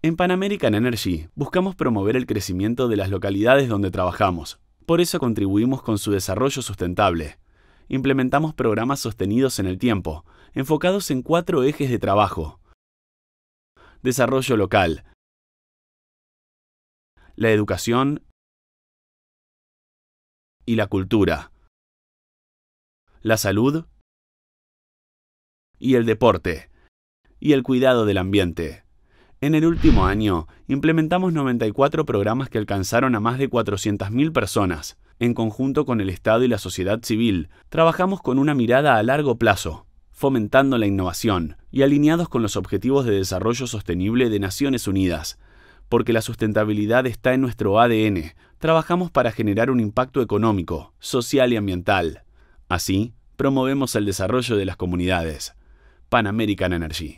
En Pan American Energy buscamos promover el crecimiento de las localidades donde trabajamos. Por eso contribuimos con su desarrollo sustentable. Implementamos programas sostenidos en el tiempo, enfocados en cuatro ejes de trabajo. Desarrollo local. La educación y la cultura. La salud y el deporte. Y el cuidado del ambiente. En el último año, implementamos 94 programas que alcanzaron a más de 400.000 personas. En conjunto con el Estado y la sociedad civil, trabajamos con una mirada a largo plazo, fomentando la innovación y alineados con los Objetivos de Desarrollo Sostenible de Naciones Unidas. Porque la sustentabilidad está en nuestro ADN, trabajamos para generar un impacto económico, social y ambiental. Así, promovemos el desarrollo de las comunidades. Pan American Energy.